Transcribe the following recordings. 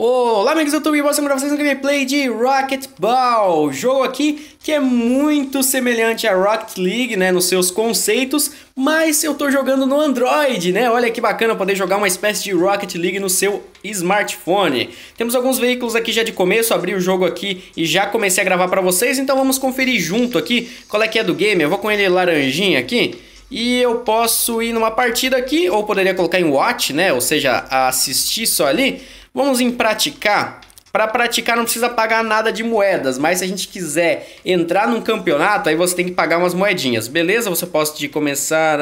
Olá amigos, eu tô aqui para vocês um gameplay de Rocket Ball, jogo aqui que é muito semelhante a Rocket League, né, nos seus conceitos, mas eu tô jogando no Android, né, olha que bacana poder jogar uma espécie de Rocket League no seu smartphone. Temos alguns veículos aqui já de começo, abri o jogo aqui e já comecei a gravar para vocês, então vamos conferir junto aqui qual é que é do game, eu vou com ele laranjinha aqui. E eu posso ir numa partida aqui, ou poderia colocar em watch, né? Ou seja, assistir só ali. Vamos em praticar? Para praticar não precisa pagar nada de moedas, mas se a gente quiser entrar num campeonato, aí você tem que pagar umas moedinhas, beleza? Você pode começar...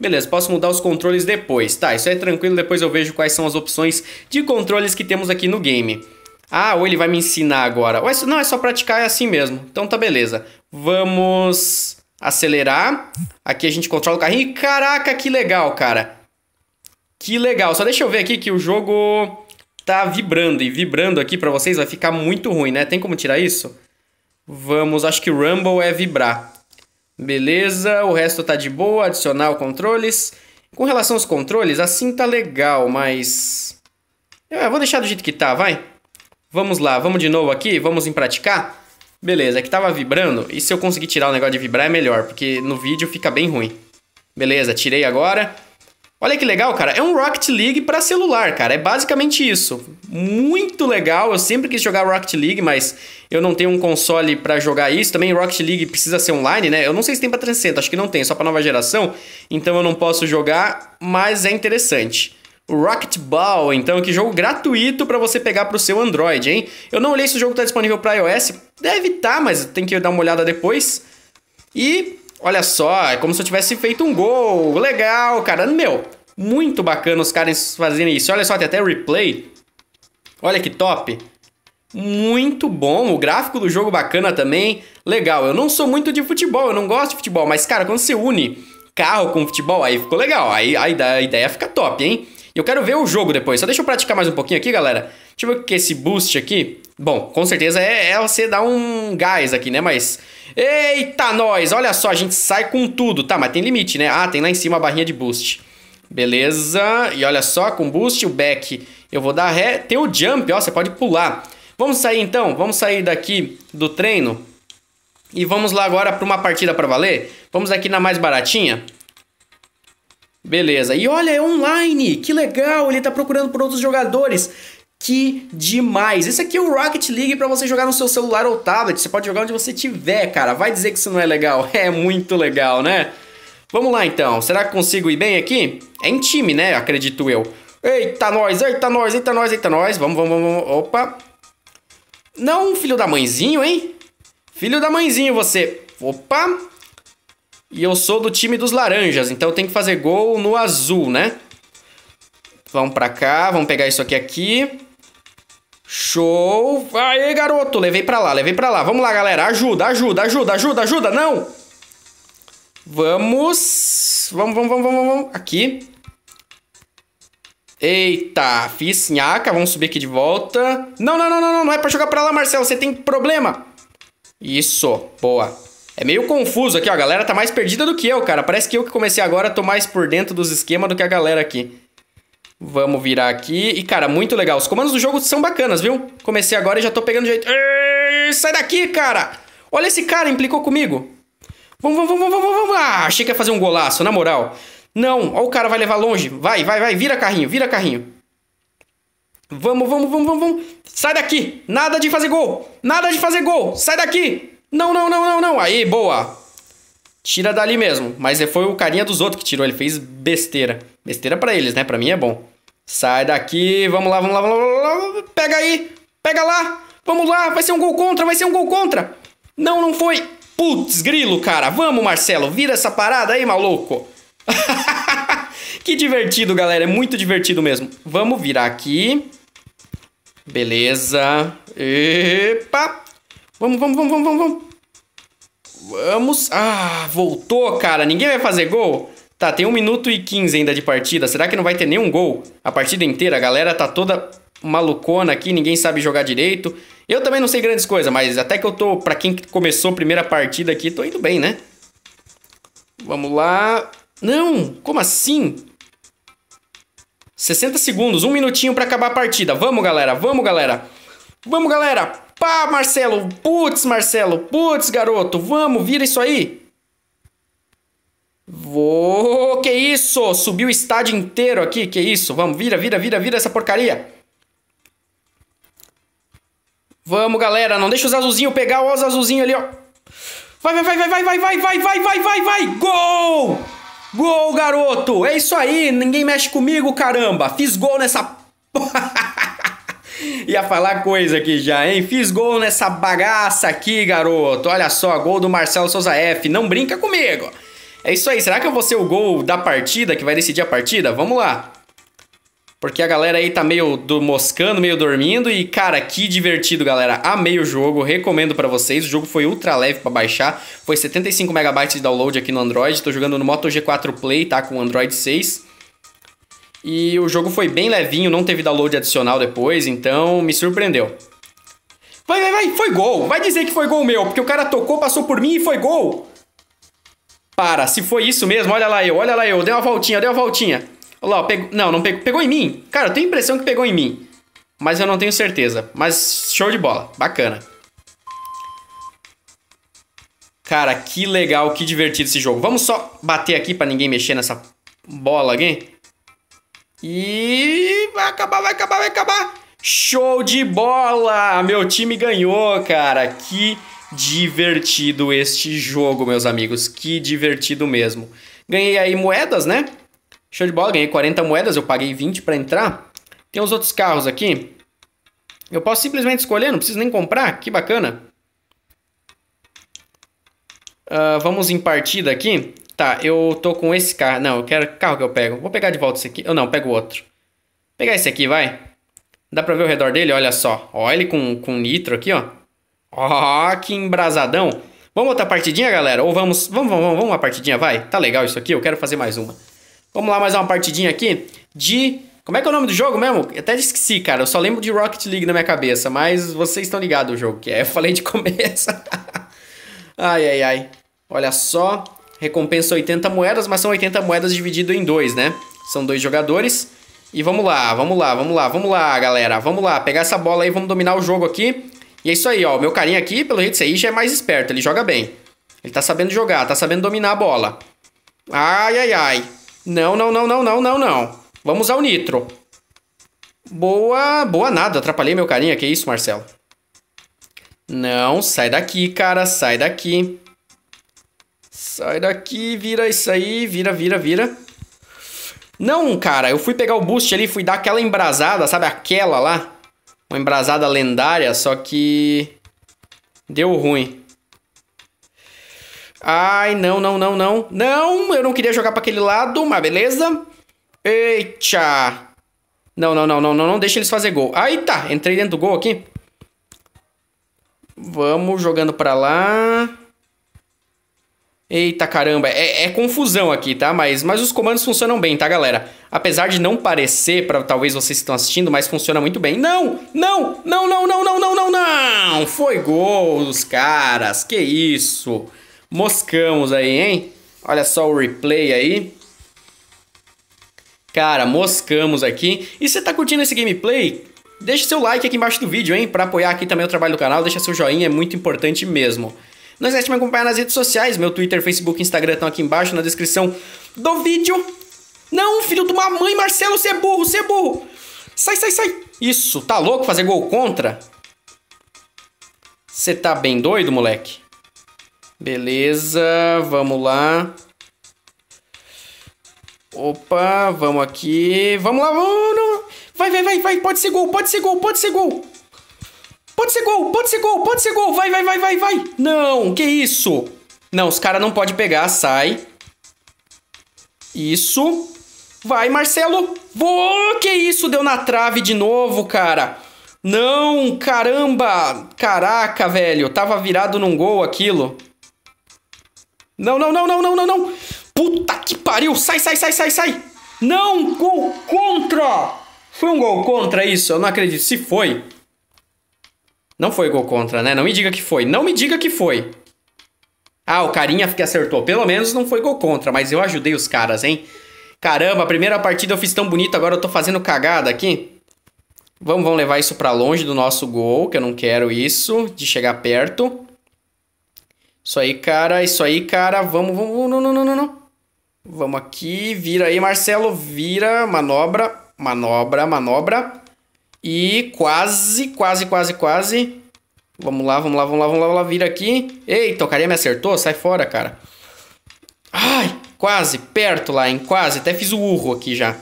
Beleza, posso mudar os controles depois. Tá, isso é tranquilo, depois eu vejo quais são as opções de controles que temos aqui no game. Ah, ou ele vai me ensinar agora. Ou é só... não, é só praticar, é assim mesmo. Então tá beleza. Vamos acelerar. Aqui a gente controla o carrinho. Caraca, que legal, cara. Que legal. Só deixa eu ver aqui que o jogo tá vibrando e vibrando aqui para vocês vai ficar muito ruim, né? Tem como tirar isso? Vamos, acho que Rumble é vibrar. Beleza, o resto tá de boa, adicional controles. Com relação aos controles, assim tá legal, mas... Eu ah, vou deixar do jeito que tá, vai. Vamos lá, vamos de novo aqui, vamos em praticar. Beleza, que tava vibrando, e se eu conseguir tirar o negócio de vibrar é melhor, porque no vídeo fica bem ruim. Beleza, tirei agora. Olha que legal, cara. É um Rocket League para celular, cara. É basicamente isso. Muito legal. Eu sempre quis jogar Rocket League, mas eu não tenho um console para jogar isso. Também Rocket League precisa ser online, né? Eu não sei se tem para 300. acho que não tem, só para nova geração. Então eu não posso jogar, mas é interessante. Rocket Ball, então, que jogo gratuito para você pegar para o seu Android, hein? Eu não olhei se o jogo está disponível para iOS. Deve estar, tá, mas tem que dar uma olhada depois. E Olha só, é como se eu tivesse feito um gol. Legal, cara. Meu, muito bacana os caras fazerem isso. Olha só, tem até replay. Olha que top. Muito bom, o gráfico do jogo bacana também. Legal, eu não sou muito de futebol, eu não gosto de futebol, mas cara, quando você une carro com futebol, aí ficou legal. Aí a ideia, ideia fica top, hein? Eu quero ver o jogo depois. Só deixa eu praticar mais um pouquinho aqui, galera. Deixa eu ver o que é esse boost aqui. Bom, com certeza é, é, você dar um gás aqui, né? Mas. Eita, nós! Olha só, a gente sai com tudo. Tá, mas tem limite, né? Ah, tem lá em cima a barrinha de boost. Beleza. E olha só, com boost, o back eu vou dar ré. Tem o jump, ó, você pode pular. Vamos sair então? Vamos sair daqui do treino? E vamos lá agora para uma partida para valer? Vamos aqui na mais baratinha? Beleza. E olha, é online. Que legal. Ele tá procurando por outros jogadores. Que demais! Esse aqui é o Rocket League para você jogar no seu celular ou tablet. Você pode jogar onde você tiver, cara. Vai dizer que isso não é legal. É muito legal, né? Vamos lá então. Será que consigo ir bem aqui? É em time, né? Acredito eu. Eita nós, eita nós, eita nós, eita nós. Vamos, vamos, vamos. Opa. Não, filho da mãezinho, hein? Filho da mãezinho você. Opa. E eu sou do time dos laranjas, então eu tenho que fazer gol no azul, né? Vamos pra cá, vamos pegar isso aqui aqui. Show. Aê, garoto. Levei pra lá, levei pra lá. Vamos lá, galera. Ajuda, ajuda, ajuda, ajuda, ajuda. Não. Vamos. Vamos, vamos, vamos, vamos. vamos. Aqui. Eita, fiz nhaca. Vamos subir aqui de volta. Não, não, não, não, não. Não é pra jogar pra lá, Marcelo. Você tem problema. Isso. Boa. É meio confuso aqui, ó. A galera tá mais perdida do que eu, cara. Parece que eu que comecei agora tô mais por dentro dos esquemas do que a galera aqui. Vamos virar aqui. E, cara, muito legal. Os comandos do jogo são bacanas, viu? Comecei agora e já tô pegando jeito. Ei, sai daqui, cara! Olha esse cara, implicou comigo. Vamos, vamos, vamos, vamos, vamos. Ah, achei que ia fazer um golaço, na moral. Não, ó, o cara vai levar longe. Vai, vai, vai. Vira carrinho, vira carrinho. Vamos, vamos, vamos, vamos, vamos. Sai daqui. Nada de fazer gol. Nada de fazer gol. Sai daqui. Não, não, não, não, não. Aí, boa tira dali mesmo. Mas é, foi o carinha dos outros que tirou, ele fez besteira. Besteira para eles, né? Para mim é bom. Sai daqui, vamos lá, vamos lá, vamos lá, vamos lá, pega aí, pega lá, vamos lá, vai ser um gol contra, vai ser um gol contra. Não, não foi. Putz, grilo, cara, vamos, Marcelo, vira essa parada aí, maluco. que divertido, galera, é muito divertido mesmo. Vamos virar aqui. Beleza. Epa. Vamos, vamos, vamos, vamos, vamos. Vamos. Ah, voltou, cara. Ninguém vai fazer gol. Tá, tem 1 minuto e 15 ainda de partida. Será que não vai ter nenhum gol? A partida inteira, a galera tá toda malucona aqui, ninguém sabe jogar direito. Eu também não sei grandes coisas, mas até que eu tô, pra quem começou a primeira partida aqui, tô indo bem, né? Vamos lá. Não, como assim? 60 segundos, um minutinho para acabar a partida. Vamos, galera, vamos, galera. Vamos, galera. Pá, Marcelo, putz, Marcelo, putz, garoto, vamos, vira isso aí. Vou, que isso, subiu o estádio inteiro aqui, que isso, vamos, vira, vira, vira, vira essa porcaria. Vamos, galera, não deixa os azulzinhos pegar, ó os azulzinhos ali, ó. Vai, vai, vai, vai, vai, vai, vai, vai, vai, vai, vai, gol! Gol, garoto, é isso aí, ninguém mexe comigo, caramba, fiz gol nessa... Ia falar coisa aqui já, hein? Fiz gol nessa bagaça aqui, garoto. Olha só, gol do Marcelo Souza F. Não brinca comigo. É isso aí. Será que eu vou ser o gol da partida que vai decidir a partida? Vamos lá. Porque a galera aí tá meio do moscando, meio dormindo. E, cara, que divertido, galera. Amei o jogo, recomendo para vocês. O jogo foi ultra leve para baixar. Foi 75 MB de download aqui no Android. Tô jogando no Moto G4 Play, tá? Com Android 6. E o jogo foi bem levinho, não teve download adicional depois, então me surpreendeu. Vai, vai, vai, foi gol. Vai dizer que foi gol meu, porque o cara tocou, passou por mim e foi gol. Para, se foi isso mesmo, olha lá eu, olha lá eu, deu uma voltinha, deu uma voltinha. Olha lá, pegou, não, não pegou, pegou em mim. Cara, eu tenho a impressão que pegou em mim, mas eu não tenho certeza. Mas show de bola, bacana. Cara, que legal, que divertido esse jogo. Vamos só bater aqui para ninguém mexer nessa bola aqui. E vai acabar, vai acabar, vai acabar. Show de bola! Meu time ganhou, cara. Que divertido este jogo, meus amigos. Que divertido mesmo. Ganhei aí moedas, né? Show de bola, ganhei 40 moedas, eu paguei 20 para entrar. Tem os outros carros aqui. Eu posso simplesmente escolher, não preciso nem comprar. Que bacana. Uh, vamos em partida aqui. Tá, eu tô com esse carro. Não, eu quero carro que eu pego. Vou pegar de volta esse aqui. Ou não, pego outro. Pegar esse aqui, vai. Dá pra ver o redor dele? Olha só. Ó, ele com, com nitro aqui, ó. Ó, que embrasadão. Vamos outra partidinha, galera? Ou vamos, vamos, vamos, vamos uma partidinha, vai? Tá legal isso aqui, eu quero fazer mais uma. Vamos lá, mais uma partidinha aqui de... Como é que é o nome do jogo mesmo? Eu até esqueci, cara. Eu só lembro de Rocket League na minha cabeça, mas vocês estão ligados o jogo que é. Eu falei de começo. ai, ai, ai. Olha só recompensa 80 moedas, mas são 80 moedas dividido em dois, né? São dois jogadores. E vamos lá, vamos lá, vamos lá, vamos lá, galera. Vamos lá, pegar essa bola aí, vamos dominar o jogo aqui. E é isso aí, ó. O meu carinha aqui, pelo jeito, aí já é mais esperto. Ele joga bem. Ele tá sabendo jogar, tá sabendo dominar a bola. Ai, ai, ai. Não, não, não, não, não, não, não. Vamos ao nitro. Boa, boa nada. Atrapalhei meu carinha. Que isso, Marcelo? Não, sai daqui, cara. Sai daqui. Sai daqui, vira isso aí, vira, vira, vira. Não, cara, eu fui pegar o boost ali, fui dar aquela embrasada, sabe? Aquela lá. Uma embrasada lendária, só que... Deu ruim. Ai, não, não, não, não. Não, eu não queria jogar pra aquele lado, mas beleza. Eita. Não, não, não, não, não, não deixa eles fazer gol. Aí tá, entrei dentro do gol aqui. Vamos jogando pra lá. Eita caramba, é, é, confusão aqui, tá? Mas, mas os comandos funcionam bem, tá, galera? Apesar de não parecer, para talvez vocês estão assistindo, mas funciona muito bem. Não! Não! Não, não, não, não, não, não, não! Foi gol dos caras, que isso! Moscamos aí, hein? Olha só o replay aí. Cara, moscamos aqui. E você tá curtindo esse gameplay? Deixe seu like aqui embaixo do vídeo, hein? Pra apoiar aqui também o trabalho do canal, deixa seu joinha, é muito importante mesmo. Não esquece de me acompanhar nas redes sociais. Meu Twitter, Facebook Instagram estão aqui embaixo na descrição do vídeo. Não, filho de uma mãe, Marcelo, você é burro, você é burro. Sai, sai, sai. Isso, tá louco fazer gol contra? Você tá bem doido, moleque? Beleza, vamos lá. Opa, vamos aqui. Vamos lá, vamos. Vai, vai, vai, vai. Pode ser gol, pode ser gol, pode ser gol. Pode ser gol, pode ser gol, pode ser gol. Vai, vai, vai, vai, vai. Não, que isso? Não, os caras não podem pegar. Sai. Isso. Vai, Marcelo. Vou. Que isso? Deu na trave de novo, cara. Não, caramba. Caraca, velho. Tava virado num gol aquilo. Não, não, não, não, não, não, não. Puta que pariu. Sai, sai, sai, sai, sai. Não, gol contra. Foi um gol contra isso? Eu não acredito. Se foi. Não foi gol contra, né? Não me diga que foi. Não me diga que foi. Ah, o carinha que acertou. Pelo menos não foi gol contra, mas eu ajudei os caras, hein? Caramba, primeira partida eu fiz tão bonito, agora eu tô fazendo cagada aqui. Vamos, vamos levar isso para longe do nosso gol, que eu não quero isso, de chegar perto. Isso aí, cara, isso aí, cara. Vamos, vamos, não, não, não, não. não. Vamos aqui, vira aí, Marcelo, vira, manobra, manobra, manobra. E quase, quase, quase, quase. Vamos lá, vamos lá, vamos lá, vamos lá, vamos lá, vira aqui. Eita, o carinha me acertou? Sai fora, cara. Ai, quase, perto lá, hein, quase. Até fiz o urro aqui já.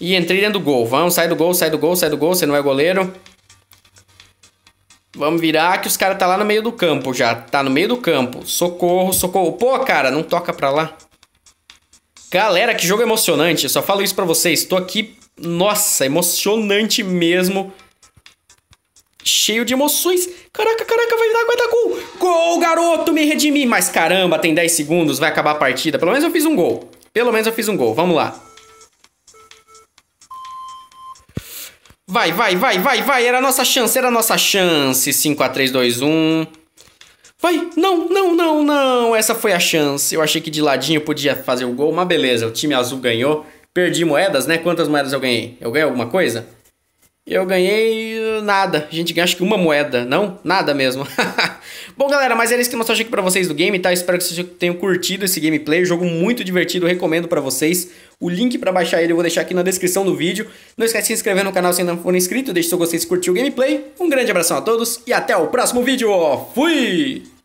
E entrei dentro do gol. Vamos, sai do gol, sai do gol, sai do gol. Você não é goleiro. Vamos virar que os caras tá lá no meio do campo já. Tá no meio do campo. Socorro, socorro. Pô, cara, não toca pra lá. Galera, que jogo emocionante. Eu só falo isso pra vocês. Tô aqui nossa, emocionante mesmo. Cheio de emoções. Caraca, caraca, vai dar, vai dar gol. Gol, garoto, me redimi. Mas caramba, tem 10 segundos, vai acabar a partida. Pelo menos eu fiz um gol. Pelo menos eu fiz um gol. Vamos lá. Vai, vai, vai, vai, vai. Era a nossa chance, era a nossa chance. 5 a 3 2 1. Vai, não, não, não, não. Essa foi a chance. Eu achei que de ladinho podia fazer o gol, mas beleza, o time azul ganhou perdi moedas, né? Quantas moedas eu ganhei? Eu ganhei alguma coisa? Eu ganhei uh, nada. A gente ganha acho que uma moeda, não? Nada mesmo. Bom, galera, mas era isso que eu mostrei aqui pra vocês do game, tá? Espero que vocês tenham curtido esse gameplay. Jogo muito divertido, recomendo pra vocês. O link pra baixar ele eu vou deixar aqui na descrição do vídeo. Não esquece de se inscrever no canal se ainda não for inscrito. Deixe seu gostei se curtiu o gameplay. Um grande abração a todos e até o próximo vídeo. Fui!